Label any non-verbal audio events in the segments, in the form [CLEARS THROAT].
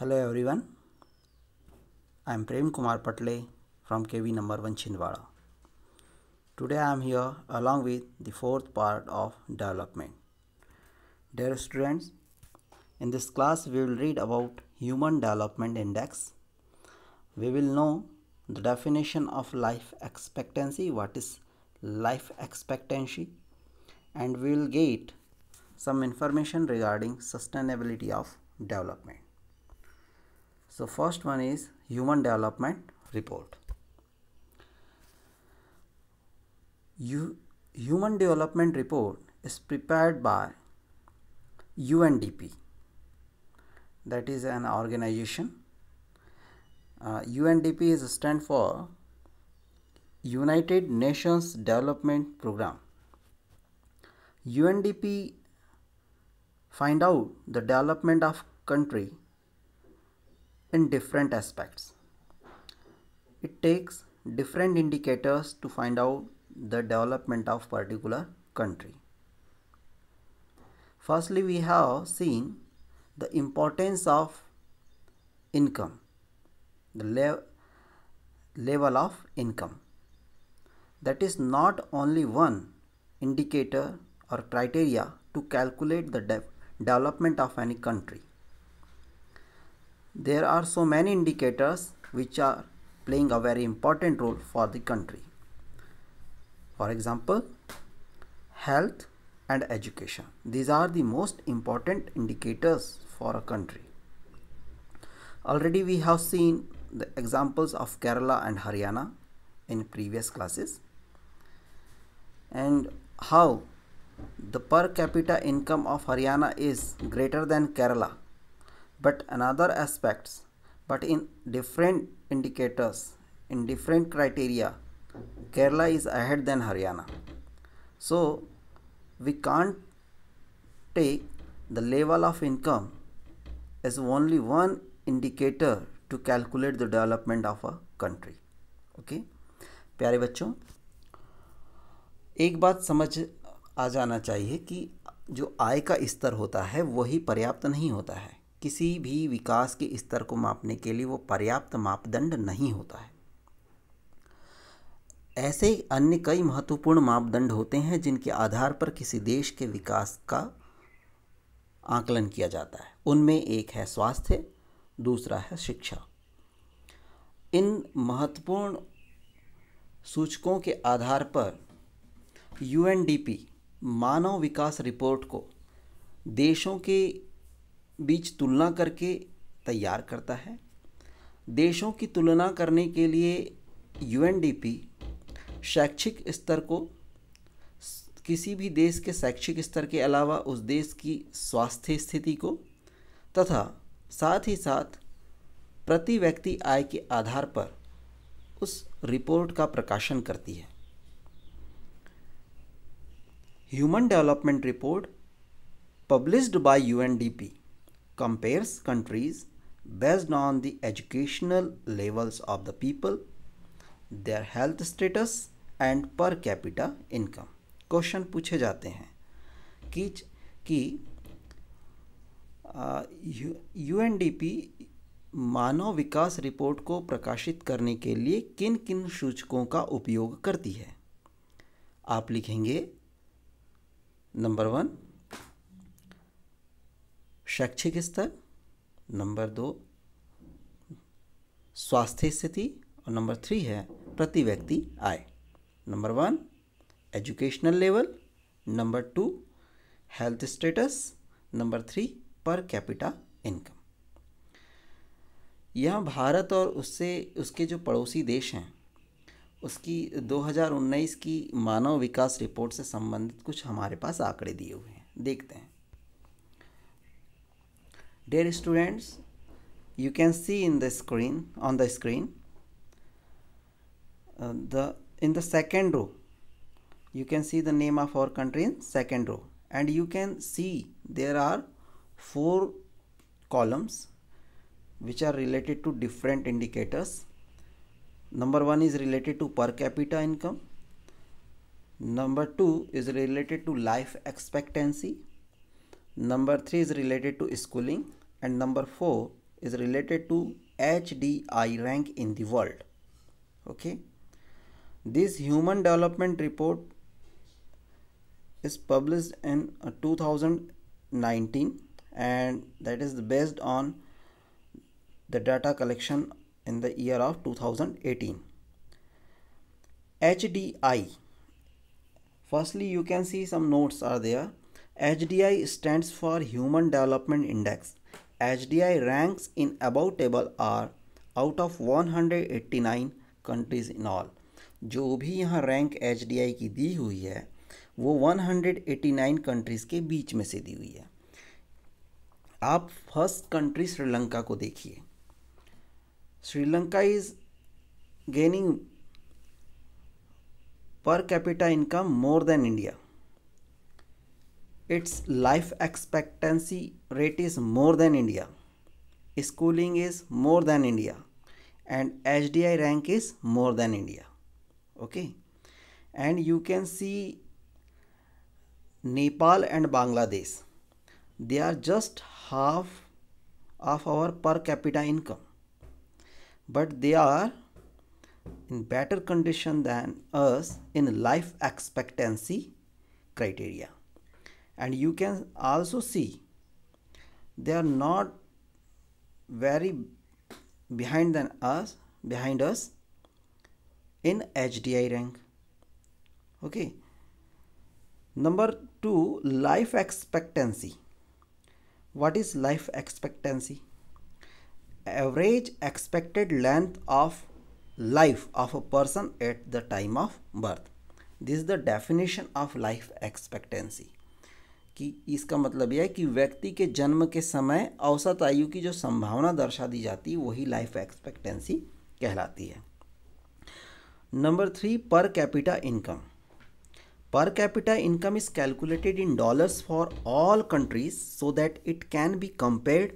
Hello everyone. I am Prem Kumar Patle from KV number 1 Chinwara. Today I am here along with the fourth part of development. Dear students, in this class we will read about human development index. We will know the definition of life expectancy, what is life expectancy and we will get some information regarding sustainability of development. So first one is human development report. human development report is prepared by UNDP that is an organization. Uh, UNDP is stand for United Nations Development Program. UNDP find out the development of country in different aspects. It takes different indicators to find out the development of particular country. Firstly, we have seen the importance of income, the le level of income. That is not only one indicator or criteria to calculate the de development of any country. There are so many indicators which are playing a very important role for the country. For example, health and education. These are the most important indicators for a country. Already we have seen the examples of Kerala and Haryana in previous classes and how the per capita income of Haryana is greater than Kerala but another aspects but in different indicators in different criteria kerala is ahead than haryana so we can't take the level of income as only one indicator to calculate the development of a country okay प्यारे बच्चों एक बात समझ आ जाना चाहिए कि जो आय का स्तर होता है वही पर्याप्त नहीं होता है किसी भी विकास के स्तर को मापने के लिए वो पर्याप्त मापदंड नहीं होता है ऐसे अन्य कई महत्वपूर्ण मापदंड होते हैं जिनके आधार पर किसी देश के विकास का आकलन किया जाता है उनमें एक है स्वास्थ्य दूसरा है शिक्षा इन महत्वपूर्ण सूचकों के आधार पर यूएनडीपी मानव विकास रिपोर्ट को देशों के बीच तुलना करके तैयार करता है देशों की तुलना करने के लिए यूएनडीपी शैक्षिक स्तर को किसी भी देश के शैक्षिक स्तर के अलावा उस देश की स्वास्थ्य स्थिति को तथा साथ ही साथ प्रति व्यक्ति आय के आधार पर उस रिपोर्ट का प्रकाशन करती है human development report published by UNDP compares countries based on the educational levels of the people, their health status and per capita income. question puche jate hain ki ki U N मानव विकास रिपोर्ट को प्रकाशित करने के लिए किन किन सूचकों का उपयोग करती है आप लिखेंगे नंबर वन शैक्षिक स्तर नंबर दो स्वास्थ्य स्थिति और नंबर थ्री है प्रति व्यक्ति आय number one educational level number two health status number three per capita income यह भारत और उससे उसके जो पड़ोसी देश हैं उसकी 2019 की मानव विकास रिपोर्ट से संबंधित कुछ हमारे पास आंकड़े दिए हुए हैं देखते हैं Dear students, you can see in the screen, on the screen, uh, the in the second row, you can see the name of our country in second row and you can see there are four columns which are related to different indicators. Number one is related to per capita income. Number two is related to life expectancy number 3 is related to schooling and number 4 is related to HDI rank in the world okay this human development report is published in uh, 2019 and that is based on the data collection in the year of 2018 HDI firstly you can see some notes are there H D I stands for human development index H D I ranks in about table are out of one hundred eighty nine countries in all जो भी यहाँ rank H D आई की दी हुई है वो one hundred eighty nine countries के बीच में से दी हुई है आप फर्स्ट कंट्री श्रीलंका को देखिए Sri Lanka is gaining per capita income more than India Its life expectancy rate is more than India. Schooling is more than India. And HDI rank is more than India. Okay. And you can see Nepal and Bangladesh. They are just half of our per capita income. But they are in better condition than us in life expectancy criteria and you can also see they are not very behind than us behind us in HDI rank okay number 2 life expectancy what is life expectancy average expected length of life of a person at the time of birth this is the definition of life expectancy कि इसका मतलब यह है कि व्यक्ति के जन्म के समय औसत आयु की जो संभावना दर्शा दी जाती है वही लाइफ एक्सपेक्टेंसी कहलाती है number three per capita income per capita income is calculated in dollars for all countries so that it can be compared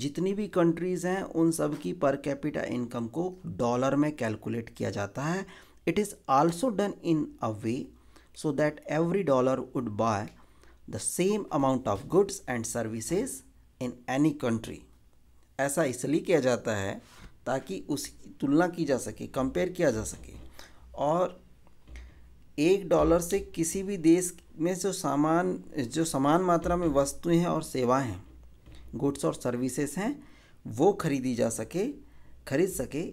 जितनी भी कंट्रीज़ हैं उन सब की पर कैपिटा इनकम को डॉलर में कैलकुलेट किया जाता है it is also done in a way so that every dollar would buy the same amount of goods and services in any country ऐसा इसलिए किया जाता है ताकि उसकी तुलना की जा सके कंपेयर किया जा सके और एक डॉलर से किसी भी देश में जो सामान जो समान मात्रा में वस्तुएं हैं और सेवाएं हैं गुड्स और सर्विसेज हैं वो खरीदी जा सके खरीद सके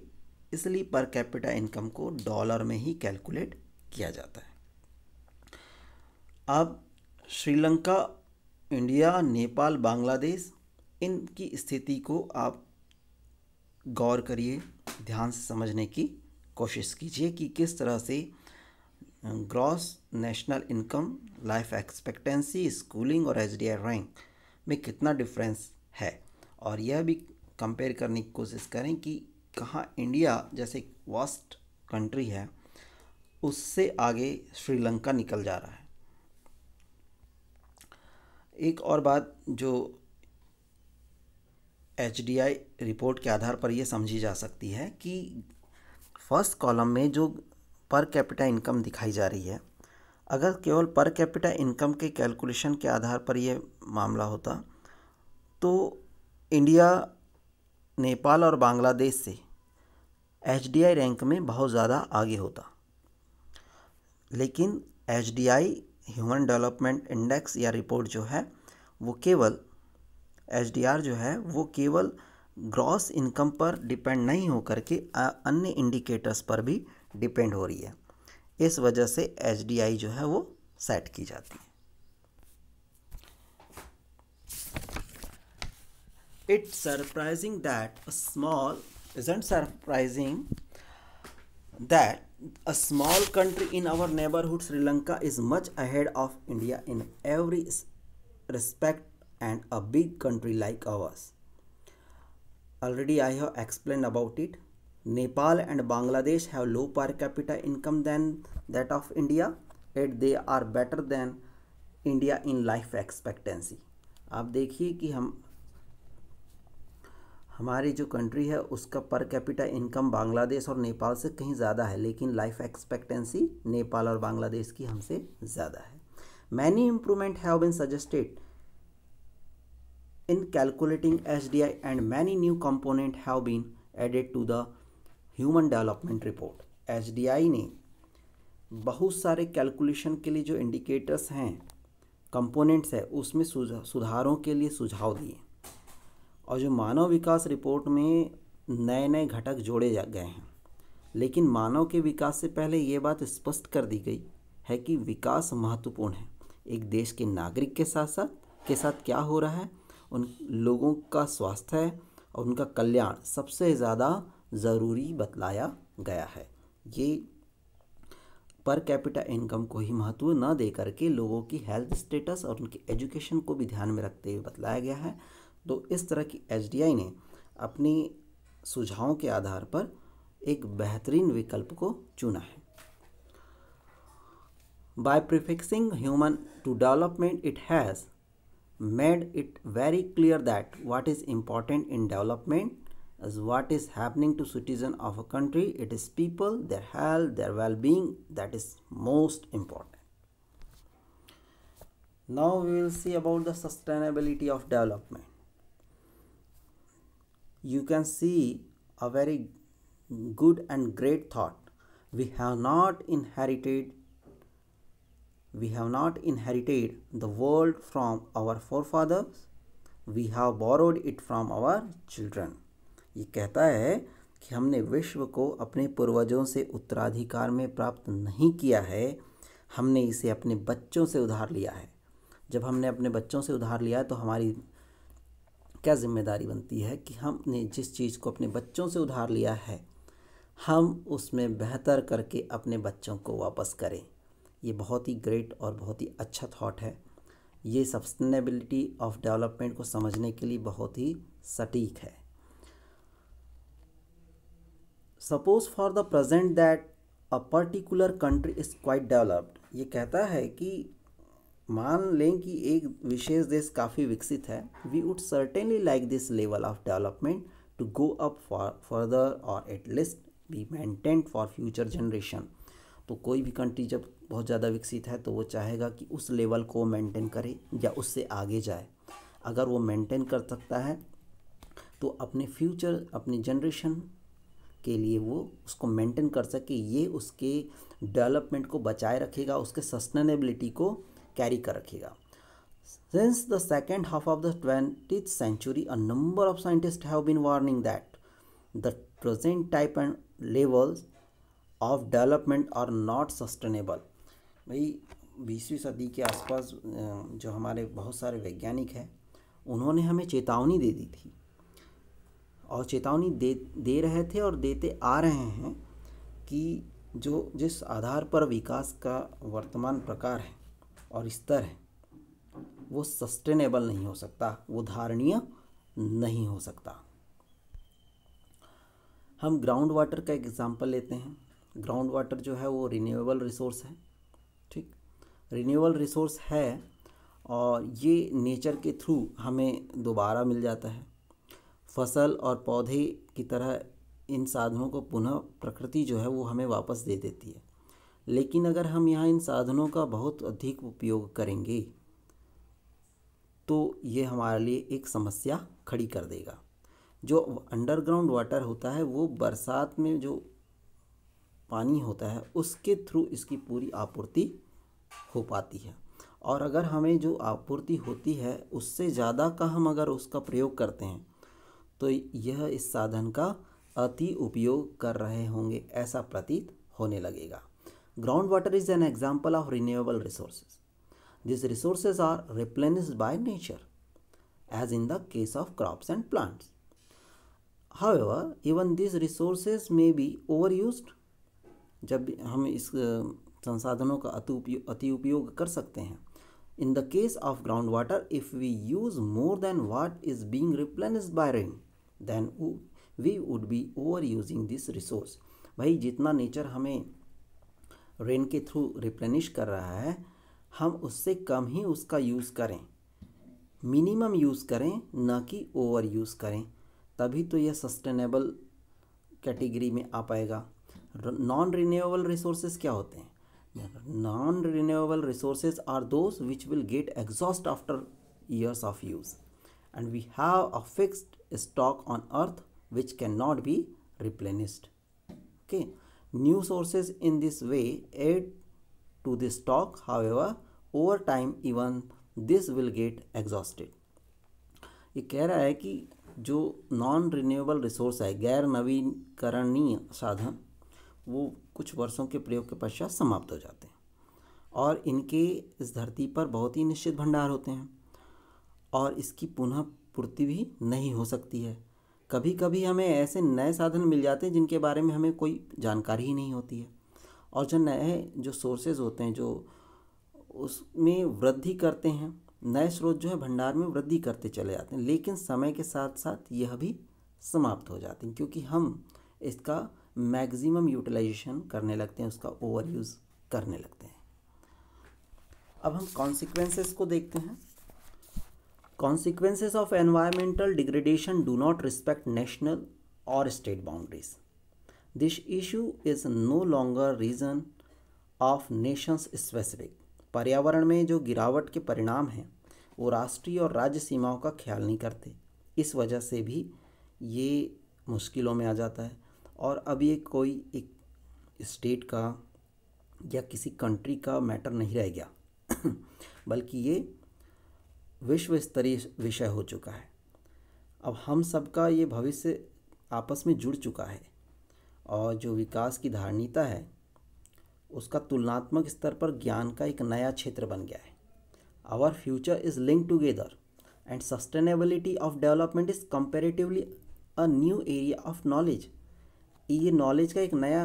इसलिए पर कैपिटा इनकम को डॉलर में ही कैलकुलेट किया जाता है अब श्रीलंका इंडिया नेपाल बांग्लादेश इनकी स्थिति को आप गौर करिए ध्यान से समझने की कोशिश कीजिए कि किस तरह से gross national income life expectancy schooling और एच रैंक में कितना डिफरेंस है और यह भी कंपेयर करने की कोशिश करें कि कहाँ इंडिया जैसे वास्ट कंट्री है उससे आगे श्रीलंका निकल जा रहा है एक और बात जो एच रिपोर्ट के आधार पर यह समझी जा सकती है कि फर्स्ट कॉलम में जो पर कैपिटा इनकम दिखाई जा रही है अगर केवल पर कैपिटा इनकम के कैलकुलेशन के आधार पर यह मामला होता तो इंडिया नेपाल और बांग्लादेश से एच रैंक में बहुत ज़्यादा आगे होता लेकिन एच ह्यूमन डेवलपमेंट इंडेक्स या रिपोर्ट जो है वो केवल एच जो है वो केवल ग्रॉस इनकम पर डिपेंड नहीं होकर के अन्य इंडिकेटर्स पर भी डिपेंड हो रही है इस वजह से एच जो है वो सेट की जाती है it's that that small isn't surprising that a small country in our neighborhood sri lanka is much ahead of india in every respect and a big country like ours already i have explained about it nepal and bangladesh have low per capita income than that of india yet they are better than india in life expectancy आप देखिए कि हम हमारी जो country है उसका पर capita income Bangladesh और नेपाल से कहीं ज़्यादा है लेकिन लाइफ एक्सपेक्टेंसी नेपाल और बांग्लादेश की हमसे ज़्यादा है many improvement have been suggested in calculating D I and many new component have been added to the human development report H D I ने बहुत सारे कैलकुलेशन के लिए जो इंडिकेटर्स हैं कंपोनेंट्स है उसमें सुधारों के लिए सुझाव दिए और जो मानव विकास रिपोर्ट में नए नए घटक जोड़े जा गए हैं लेकिन मानव के विकास से पहले ये बात स्पष्ट कर दी गई है कि विकास महत्वपूर्ण है एक देश के नागरिक के साथ साथ के साथ क्या हो रहा है उन लोगों का स्वास्थ्य और उनका कल्याण सबसे ज़्यादा ज़रूरी बतलाया गया है ये पर कैपिटा इनकम को ही महत्व न दे करके लोगों की हेल्थ स्टेटस और उनके एजुकेशन को भी ध्यान में रखते हुए बतलाया गया है तो इस तरह की एच ने अपनी सुझावों के आधार पर एक बेहतरीन विकल्प को चुना है by prefixing human to development it has made it very clear that what is important in development as what is happening to citizen of a country it is people their health their well being that is most important now we will see about the sustainability of development you can see a very good and great thought. We have not inherited we have not inherited the world from our forefathers we have borrowed it from our children ये कहता है कि हमने विश्व को अपने पूर्वजों से उत्तराधिकार में प्राप्त नहीं किया है हमने इसे अपने बच्चों से उधार लिया है जब हमने अपने बच्चों से उधार लिया तो हमारी क्या जिम्मेदारी बनती है कि हमने जिस चीज़ को अपने बच्चों से उधार लिया है हम उसमें बेहतर करके अपने बच्चों को वापस करें ये बहुत ही ग्रेट और बहुत ही अच्छा थॉट है ये सस्टेनेबिलिटी ऑफ डेवलपमेंट को समझने के लिए बहुत ही सटीक है suppose for the present that a particular country is quite developed ये कहता है कि मान लें कि एक विशेष देश काफ़ी विकसित है we would certainly like this level of development to go up for further और at least be maintain for future generation तो कोई भी कंट्री जब बहुत ज़्यादा विकसित है तो वो चाहेगा कि उस लेवल को मेंटेन करे या उससे आगे जाए अगर वो मेंटेन कर सकता है तो अपने फ्यूचर अपनी जनरेशन के लिए वो उसको मेंटेन कर सके ये उसके डेवलपमेंट को बचाए रखेगा उसके सस्टेनेबिलिटी को कैरी कर रखेगा since the second half of the twenty century a number of scientist have been warning that the present type and levels of development are not sustainable भाई बीसवीं सदी के आसपास जो हमारे बहुत सारे वैज्ञानिक हैं उन्होंने हमें चेतावनी दे दी थी और चेतावनी दे दे रहे थे और देते आ रहे हैं कि जो जिस आधार पर विकास का वर्तमान प्रकार है और स्तर है वो सस्टेनेबल नहीं हो सकता वो धारणीय नहीं हो सकता हम ग्राउंड वाटर का एग्ज़ाम्पल लेते हैं ग्राउंड वाटर जो है वो रिन्यूएबल रिसोर्स है ठीक रिन्यूएबल रिसोर्स है और ये नेचर के थ्रू हमें दोबारा मिल जाता है फसल और पौधे की तरह इन साधनों को पुनः प्रकृति जो है वो हमें वापस दे देती है लेकिन अगर हम यहाँ इन साधनों का बहुत अधिक उपयोग करेंगे तो ये हमारे लिए एक समस्या खड़ी कर देगा जो अंडरग्राउंड वाटर होता है वो बरसात में जो पानी होता है उसके थ्रू इसकी पूरी आपूर्ति हो पाती है और अगर हमें जो आपूर्ति होती है उससे ज़्यादा का हम अगर उसका प्रयोग करते हैं तो यह इस साधन का अति उपयोग कर रहे होंगे ऐसा प्रतीत होने लगेगा ground water is an example of renewable resources this resources are replenished by nature as in the case of crops and plants however even this resources may be over use जब हम इस संसाधनों का अति उपयोग कर सकते हैं in the case of ground water if we use more than what is being replenished by rain then we would be over using this resource भाई जितना नेचर हमें रेन के थ्रू रिप्लेनिश कर रहा है हम उससे कम ही उसका यूज़ करें मिनिमम यूज़ करें ना कि ओवर यूज़ करें तभी तो यह सस्टेनेबल कैटेगरी में आ पाएगा नॉन रिन्यूएबल रिसोर्सेज क्या होते हैं non renewable resources are those which will get exhaust after years of use and we have a a stock on earth which can cannot be replenished okay New sources in this way add to the stock, however, over time even this will get exhausted. ये कह रहा है कि जो non renewable resource है गैर नवीकरणीय साधन वो कुछ वर्षों के प्रयोग के पश्चात समाप्त हो जाते हैं और इनके इस धरती पर बहुत ही निश्चित भंडार होते हैं और इसकी पुनः पूर्ति भी नहीं हो सकती है कभी कभी हमें ऐसे नए साधन मिल जाते हैं जिनके बारे में हमें कोई जानकारी ही नहीं होती है और जो नए जो सोर्सेज होते हैं जो उसमें वृद्धि करते हैं नए स्रोत जो है भंडार में वृद्धि करते चले जाते हैं लेकिन समय के साथ साथ यह भी समाप्त हो जाते हैं क्योंकि हम इसका मैक्सिमम यूटिलाइजेशन करने लगते हैं उसका ओवर यूज़ करने लगते हैं अब हम कॉन्सिक्वेंसेस को देखते हैं consequences of environmental degradation do not respect national और state boundaries this issue is no longer region of nations specific पर्यावरण में जो गिरावट के परिणाम हैं वो राष्ट्रीय और राज्य सीमाओं का ख्याल नहीं करते इस वजह से भी ये मुश्किलों में आ जाता है और अब ये कोई एक स्टेट का या किसी कंट्री का मैटर नहीं रह गया [CLEARS THROAT] बल्कि ये विश्व स्तरीय विषय हो चुका है अब हम सबका ये भविष्य आपस में जुड़ चुका है और जो विकास की धारणीता है उसका तुलनात्मक स्तर पर ज्ञान का एक नया क्षेत्र बन गया है our future is link together and sustainability of development is comparatively a new area of knowledge ये नॉलेज का एक नया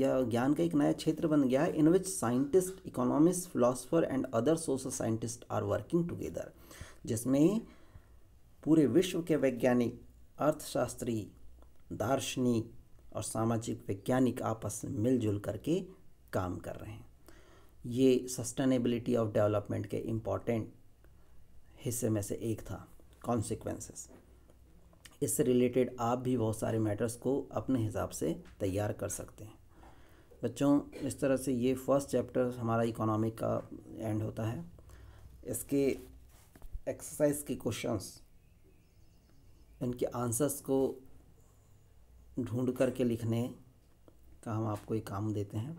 या ज्ञान का एक नया क्षेत्र बन गया है in which scientist economist philosopher and other social scientist are working together जिसमें पूरे विश्व के वैज्ञानिक अर्थशास्त्री दार्शनिक और सामाजिक वैज्ञानिक आपस में मिलजुल करके काम कर रहे हैं ये सस्टेनेबिलिटी ऑफ डेवलपमेंट के इम्पॉर्टेंट हिस्से में से एक था कॉन्सिक्वेंसेस इससे रिलेटेड आप भी बहुत सारे मैटर्स को अपने हिसाब से तैयार कर सकते हैं बच्चों इस तरह से ये फर्स्ट चैप्टर हमारा इकोनॉमिक का एंड होता है इसके एक्सरसाइज के क्वेश्चंस उनके आंसर्स को ढूंढ करके लिखने का हम आपको एक काम देते हैं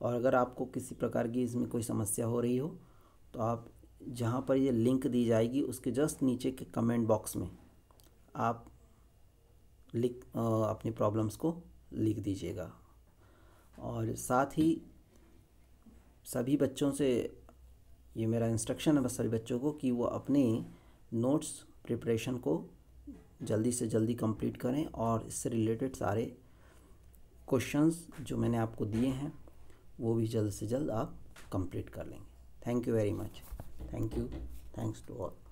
और अगर आपको किसी प्रकार की इसमें कोई समस्या हो रही हो तो आप जहाँ पर ये लिंक दी जाएगी उसके जस्ट नीचे के कमेंट बॉक्स में आप लिख आ, अपनी प्रॉब्लम्स को लिख दीजिएगा और साथ ही सभी बच्चों से ये मेरा इंस्ट्रक्शन है बस सभी बच्चों को कि वो अपने नोट्स प्रिपरेशन को जल्दी से जल्दी कंप्लीट करें और इससे रिलेटेड सारे क्वेश्चंस जो मैंने आपको दिए हैं वो भी जल्द से जल्द आप कंप्लीट कर लेंगे thank you very much thank you thanks to all